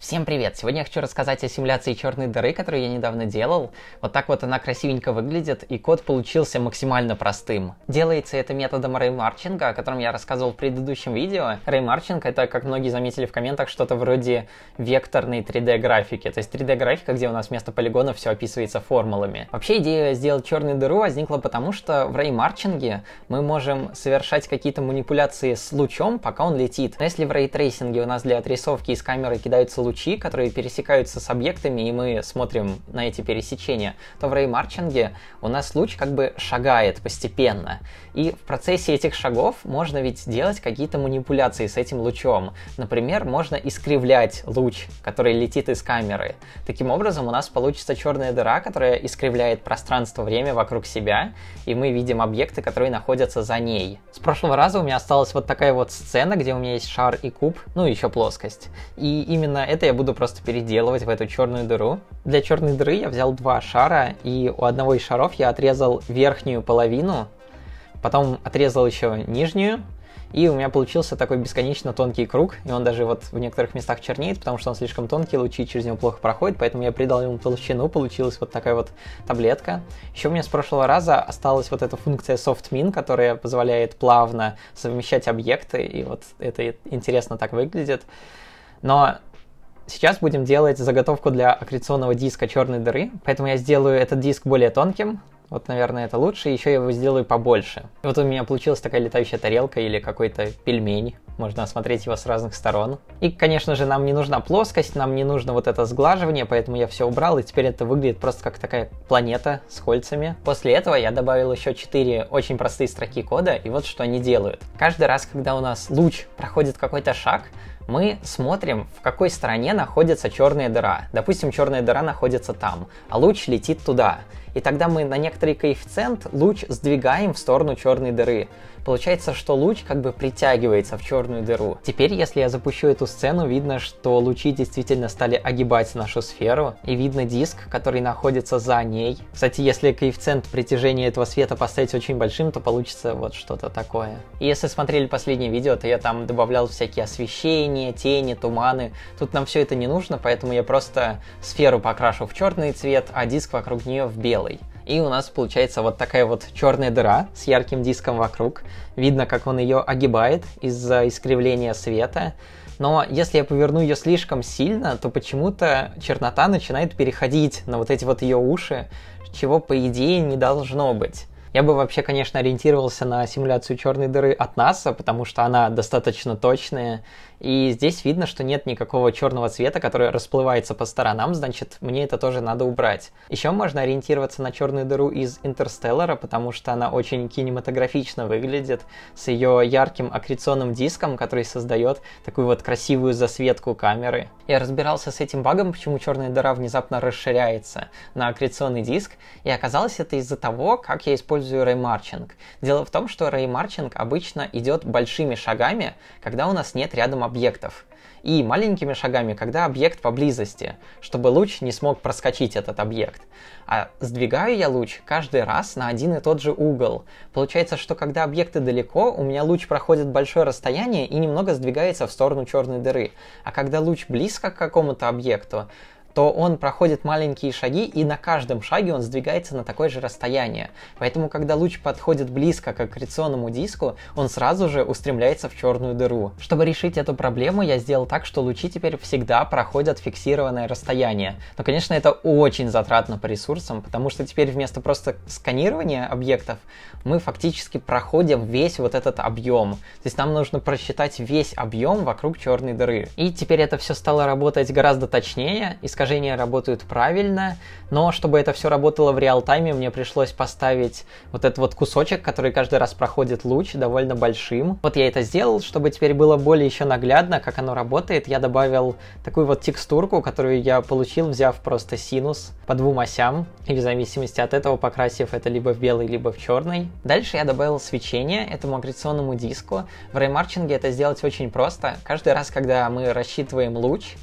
Всем привет! Сегодня я хочу рассказать о симуляции черной дыры, которую я недавно делал. Вот так вот она красивенько выглядит, и код получился максимально простым. Делается это методом реймарчинга, о котором я рассказывал в предыдущем видео. Реймарчинг — это, как многие заметили в комментах, что-то вроде векторной 3D-графики. То есть 3D-графика, где у нас вместо полигонов все описывается формулами. Вообще идея сделать черную дыру возникла потому, что в реймарчинге мы можем совершать какие-то манипуляции с лучом, пока он летит. Но если в рейтрейсинге у нас для отрисовки из камеры кидаются лучи, которые пересекаются с объектами, и мы смотрим на эти пересечения, то в реймарчинге у нас луч как бы шагает постепенно. И в процессе этих шагов можно ведь делать какие-то манипуляции с этим лучом. Например, можно искривлять луч, который летит из камеры. Таким образом, у нас получится черная дыра, которая искривляет пространство-время вокруг себя, и мы видим объекты, которые находятся за ней. С прошлого раза у меня осталась вот такая вот сцена, где у меня есть шар и куб, ну и еще плоскость. И именно это это я буду просто переделывать в эту черную дыру. Для черной дыры я взял два шара, и у одного из шаров я отрезал верхнюю половину, потом отрезал еще нижнюю, и у меня получился такой бесконечно тонкий круг, и он даже вот в некоторых местах чернеет, потому что он слишком тонкий, лучи через него плохо проходят, поэтому я придал ему толщину, получилась вот такая вот таблетка. Еще у меня с прошлого раза осталась вот эта функция SoftMin, которая позволяет плавно совмещать объекты, и вот это интересно так выглядит. Но Сейчас будем делать заготовку для аккреционного диска черной дыры, поэтому я сделаю этот диск более тонким, вот, наверное, это лучше, еще я его сделаю побольше. вот у меня получилась такая летающая тарелка или какой-то пельмень, можно осмотреть его с разных сторон. И, конечно же, нам не нужна плоскость, нам не нужно вот это сглаживание, поэтому я все убрал, и теперь это выглядит просто как такая планета с кольцами. После этого я добавил еще 4 очень простые строки кода, и вот что они делают. Каждый раз, когда у нас луч проходит какой-то шаг, мы смотрим, в какой стороне находится черная дыра. Допустим, черная дыра находится там, а луч летит туда. И тогда мы на некоторый коэффициент луч сдвигаем в сторону черной дыры. Получается, что луч как бы притягивается в черную дыру. Теперь, если я запущу эту сцену, видно, что лучи действительно стали огибать нашу сферу, и видно диск, который находится за ней. Кстати, если коэффициент притяжения этого света поставить очень большим, то получится вот что-то такое. И если смотрели последнее видео, то я там добавлял всякие освещения, тени, туманы. Тут нам все это не нужно, поэтому я просто сферу покрашу в черный цвет, а диск вокруг нее в белый. И у нас получается вот такая вот черная дыра с ярким диском вокруг. Видно, как он ее огибает из-за искривления света. Но если я поверну ее слишком сильно, то почему-то чернота начинает переходить на вот эти вот ее уши, чего по идее не должно быть. Я бы вообще, конечно, ориентировался на симуляцию черной дыры от НАСА, потому что она достаточно точная. И здесь видно, что нет никакого черного цвета, который расплывается по сторонам, значит, мне это тоже надо убрать. Еще можно ориентироваться на черную дыру из Интерстеллара, потому что она очень кинематографично выглядит, с ее ярким аккреционным диском, который создает такую вот красивую засветку камеры. Я разбирался с этим багом, почему черная дыра внезапно расширяется на аккреционный диск, и оказалось это из-за того, как я использую использую реймарчинг. Дело в том, что реймарчинг обычно идет большими шагами, когда у нас нет рядом объектов и маленькими шагами, когда объект поблизости, чтобы луч не смог проскочить этот объект. А сдвигаю я луч каждый раз на один и тот же угол. Получается, что когда объекты далеко, у меня луч проходит большое расстояние и немного сдвигается в сторону черной дыры. А когда луч близко к какому-то объекту, то он проходит маленькие шаги, и на каждом шаге он сдвигается на такое же расстояние. Поэтому, когда луч подходит близко к аккреционному диску, он сразу же устремляется в черную дыру. Чтобы решить эту проблему, я сделал так, что лучи теперь всегда проходят фиксированное расстояние. Но, конечно, это очень затратно по ресурсам, потому что теперь вместо просто сканирования объектов мы фактически проходим весь вот этот объем. То есть нам нужно просчитать весь объем вокруг черной дыры. И теперь это все стало работать гораздо точнее, и, скажем, приложения работают правильно, но чтобы это все работало в реал-тайме, мне пришлось поставить вот этот вот кусочек, который каждый раз проходит луч, довольно большим. Вот я это сделал, чтобы теперь было более еще наглядно, как оно работает. Я добавил такую вот текстурку, которую я получил, взяв просто синус по двум осям, и в зависимости от этого покрасив это либо в белый, либо в черный. Дальше я добавил свечение этому агрессионному диску. В реймарчинге это сделать очень просто. Каждый раз, когда мы рассчитываем луч,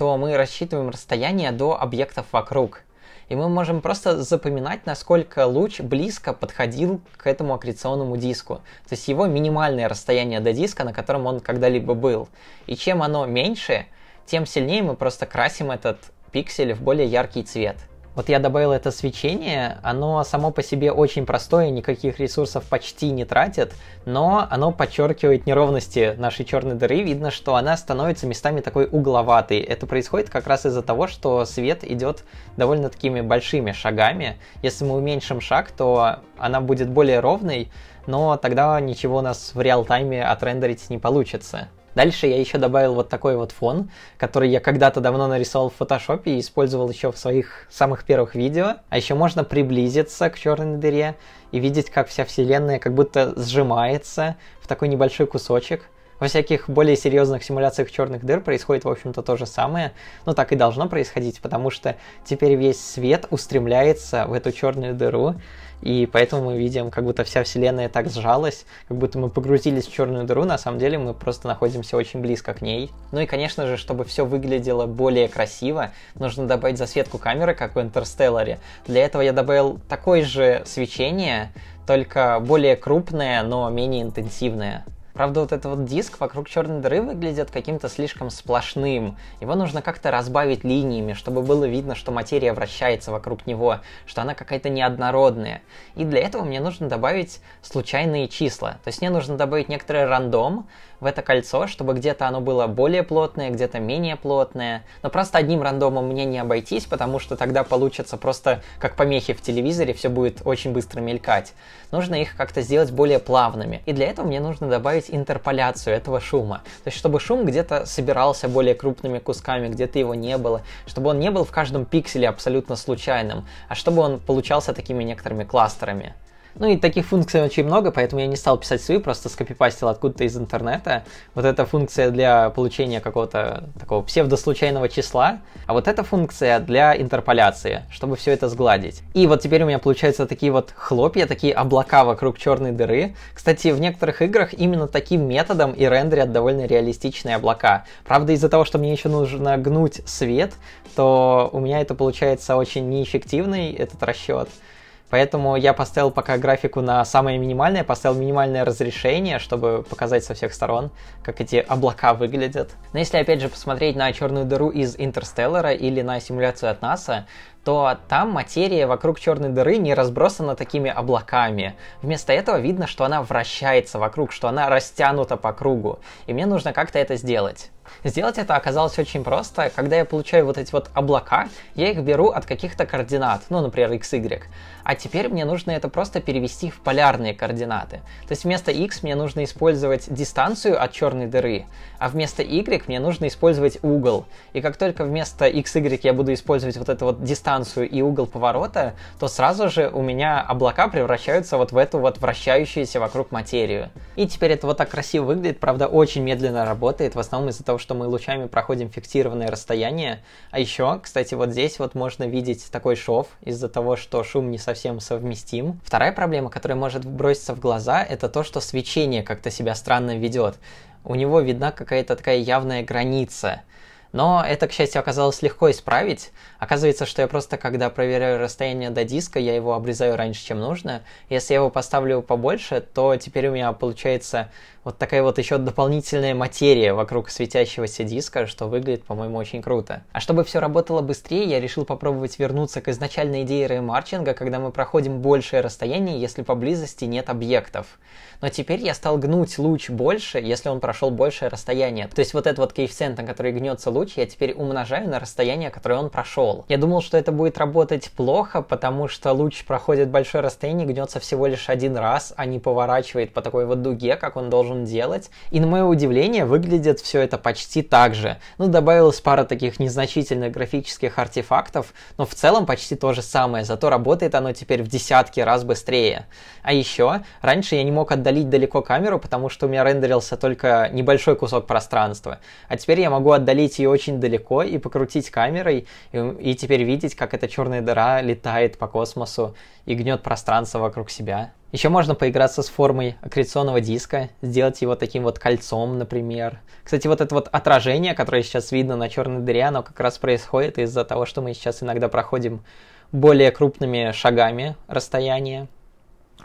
то мы рассчитываем расстояние до объектов вокруг. И мы можем просто запоминать, насколько луч близко подходил к этому аккреционному диску. То есть его минимальное расстояние до диска, на котором он когда-либо был. И чем оно меньше, тем сильнее мы просто красим этот пиксель в более яркий цвет. Вот я добавил это свечение, оно само по себе очень простое, никаких ресурсов почти не тратит, но оно подчеркивает неровности нашей черной дыры, видно, что она становится местами такой угловатой. Это происходит как раз из-за того, что свет идет довольно такими большими шагами. Если мы уменьшим шаг, то она будет более ровной, но тогда ничего у нас в реал-тайме отрендерить не получится. Дальше я еще добавил вот такой вот фон, который я когда-то давно нарисовал в Photoshop и использовал еще в своих самых первых видео. А еще можно приблизиться к черной дыре и видеть, как вся вселенная как будто сжимается в такой небольшой кусочек. Во всяких более серьезных симуляциях черных дыр происходит, в общем-то, то же самое. Ну, так и должно происходить, потому что теперь весь свет устремляется в эту черную дыру, и поэтому мы видим, как будто вся Вселенная так сжалась, как будто мы погрузились в черную дыру, на самом деле мы просто находимся очень близко к ней. Ну и, конечно же, чтобы все выглядело более красиво, нужно добавить засветку камеры, как в Интерстелларе. Для этого я добавил такое же свечение, только более крупное, но менее интенсивное. Правда, вот этот вот диск вокруг черной дыры выглядит каким-то слишком сплошным. Его нужно как-то разбавить линиями, чтобы было видно, что материя вращается вокруг него, что она какая-то неоднородная. И для этого мне нужно добавить случайные числа. То есть мне нужно добавить некоторый рандом в это кольцо, чтобы где-то оно было более плотное, где-то менее плотное. Но просто одним рандомом мне не обойтись, потому что тогда получится просто как помехи в телевизоре, все будет очень быстро мелькать. Нужно их как-то сделать более плавными. И для этого мне нужно добавить интерполяцию этого шума. То есть, чтобы шум где-то собирался более крупными кусками, где-то его не было, чтобы он не был в каждом пикселе абсолютно случайным, а чтобы он получался такими некоторыми кластерами. Ну и таких функций очень много, поэтому я не стал писать свою, просто скопипастил откуда-то из интернета. Вот эта функция для получения какого-то такого псевдослучайного числа, а вот эта функция для интерполяции, чтобы все это сгладить. И вот теперь у меня получаются такие вот хлопья, такие облака вокруг черной дыры. Кстати, в некоторых играх именно таким методом и рендерят довольно реалистичные облака. Правда, из-за того, что мне еще нужно гнуть свет, то у меня это получается очень неэффективный этот расчет. Поэтому я поставил пока графику на самое минимальное, поставил минимальное разрешение, чтобы показать со всех сторон, как эти облака выглядят. Но если опять же посмотреть на черную дыру из Интерстеллара или на симуляцию от НАСА, то там материя вокруг черной дыры не разбросана такими облаками. Вместо этого видно, что она вращается вокруг, что она растянута по кругу. И мне нужно как-то это сделать. Сделать это оказалось очень просто. Когда я получаю вот эти вот облака, я их беру от каких-то координат, ну, например, x, y. А теперь мне нужно это просто перевести в полярные координаты. То есть вместо x мне нужно использовать дистанцию от черной дыры, а вместо y мне нужно использовать угол. И как только вместо x, y я буду использовать вот эту вот дистанцию, дистанцию и угол поворота, то сразу же у меня облака превращаются вот в эту вот вращающуюся вокруг материю. И теперь это вот так красиво выглядит, правда, очень медленно работает, в основном из-за того, что мы лучами проходим фиксированное расстояние. А еще, кстати, вот здесь вот можно видеть такой шов из-за того, что шум не совсем совместим. Вторая проблема, которая может броситься в глаза, это то, что свечение как-то себя странно ведет. У него видна какая-то такая явная граница. Но это, к счастью, оказалось легко исправить. Оказывается, что я просто, когда проверяю расстояние до диска, я его обрезаю раньше, чем нужно. Если я его поставлю побольше, то теперь у меня получается вот такая вот еще дополнительная материя вокруг светящегося диска, что выглядит, по-моему, очень круто. А чтобы все работало быстрее, я решил попробовать вернуться к изначальной идее реймарчинга, когда мы проходим большее расстояние, если поблизости нет объектов. Но теперь я стал гнуть луч больше, если он прошел большее расстояние. То есть вот этот вот коэффициент, на который гнется луч, случае я теперь умножаю на расстояние, которое он прошел. Я думал, что это будет работать плохо, потому что луч проходит большое расстояние, гнется всего лишь один раз, а не поворачивает по такой вот дуге, как он должен делать. И на мое удивление, выглядит все это почти так же. Ну, добавилось пара таких незначительных графических артефактов, но в целом почти то же самое, зато работает оно теперь в десятки раз быстрее. А еще, раньше я не мог отдалить далеко камеру, потому что у меня рендерился только небольшой кусок пространства. А теперь я могу отдалить ее очень далеко и покрутить камерой, и, и теперь видеть, как эта черная дыра летает по космосу и гнет пространство вокруг себя. Еще можно поиграться с формой аккреционного диска, сделать его таким вот кольцом, например. Кстати, вот это вот отражение, которое сейчас видно на черной дыре, оно как раз происходит из-за того, что мы сейчас иногда проходим более крупными шагами расстояние.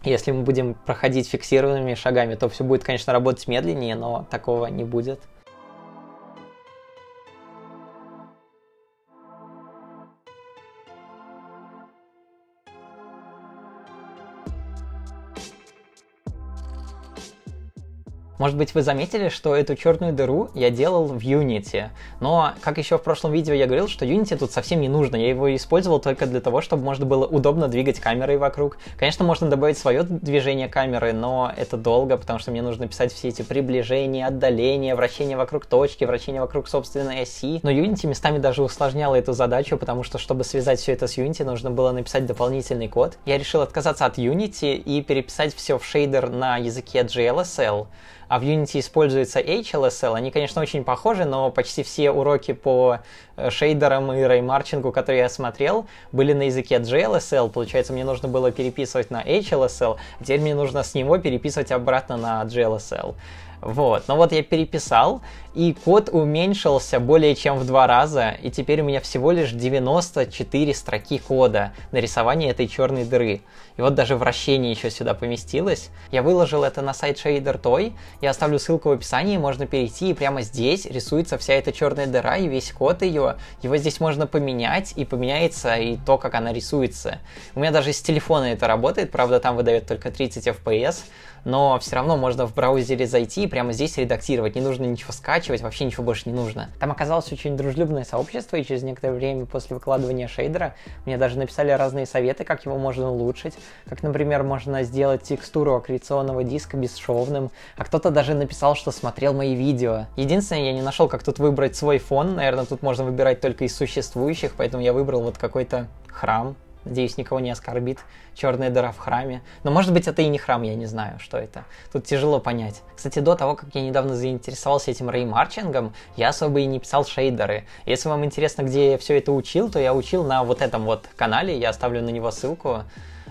Если мы будем проходить фиксированными шагами, то все будет, конечно, работать медленнее, но такого не будет. Может быть, вы заметили, что эту черную дыру я делал в Unity. Но, как еще в прошлом видео я говорил, что Unity тут совсем не нужно. Я его использовал только для того, чтобы можно было удобно двигать камерой вокруг. Конечно, можно добавить свое движение камеры, но это долго, потому что мне нужно писать все эти приближения, отдаления, вращение вокруг точки, вращение вокруг собственной оси. Но Unity местами даже усложняла эту задачу, потому что, чтобы связать все это с Unity, нужно было написать дополнительный код. Я решил отказаться от Unity и переписать все в шейдер на языке JLSL, а в Unity используется HLSL, они, конечно, очень похожи, но почти все уроки по э, шейдерам и реймарчингу, которые я смотрел, были на языке JLSL, получается, мне нужно было переписывать на HLSL, а теперь мне нужно с него переписывать обратно на JLSL. Вот, но вот я переписал, и код уменьшился более чем в два раза, и теперь у меня всего лишь 94 строки кода на рисование этой черной дыры. И вот даже вращение еще сюда поместилось. Я выложил это на сайт Shader Toy, я оставлю ссылку в описании, можно перейти, и прямо здесь рисуется вся эта черная дыра и весь код ее. Его здесь можно поменять, и поменяется и то, как она рисуется. У меня даже с телефона это работает, правда там выдает только 30 FPS, но все равно можно в браузере зайти и прямо здесь редактировать, не нужно ничего скачивать, прокачивать, вообще ничего больше не нужно. Там оказалось очень дружелюбное сообщество, и через некоторое время после выкладывания шейдера мне даже написали разные советы, как его можно улучшить. Как, например, можно сделать текстуру аккреционного диска бесшовным, а кто-то даже написал, что смотрел мои видео. Единственное, я не нашел, как тут выбрать свой фон, наверное, тут можно выбирать только из существующих, поэтому я выбрал вот какой-то храм, Надеюсь, никого не оскорбит. Черная дыра в храме. Но может быть это и не храм, я не знаю, что это. Тут тяжело понять. Кстати, до того, как я недавно заинтересовался этим Рэй Марчингом, я особо и не писал шейдеры. Если вам интересно, где я все это учил, то я учил на вот этом вот канале, я оставлю на него ссылку.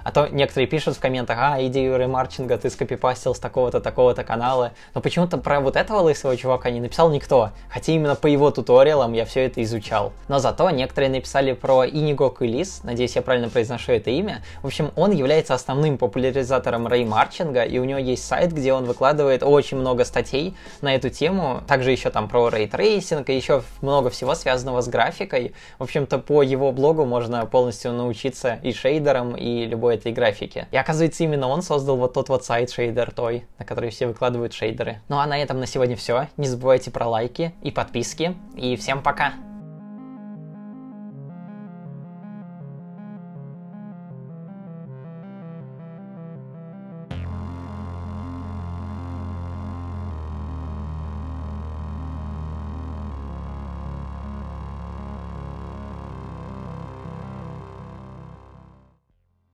А то некоторые пишут в комментах, а, идею ремарчинга ты скопипастил с такого-то, такого-то канала. Но почему-то про вот этого лысого чувака не написал никто, хотя именно по его туториалам я все это изучал. Но зато некоторые написали про Иниго Кулис, надеюсь, я правильно произношу это имя. В общем, он является основным популяризатором реймарчинга, и у него есть сайт, где он выкладывает очень много статей на эту тему, также еще там про рейтрейсинг и еще много всего связанного с графикой. В общем-то, по его блогу можно полностью научиться и шейдерам, и любой этой графике. И оказывается, именно он создал вот тот вот сайт шейдер той, на который все выкладывают шейдеры. Ну а на этом на сегодня все. Не забывайте про лайки и подписки. И всем пока!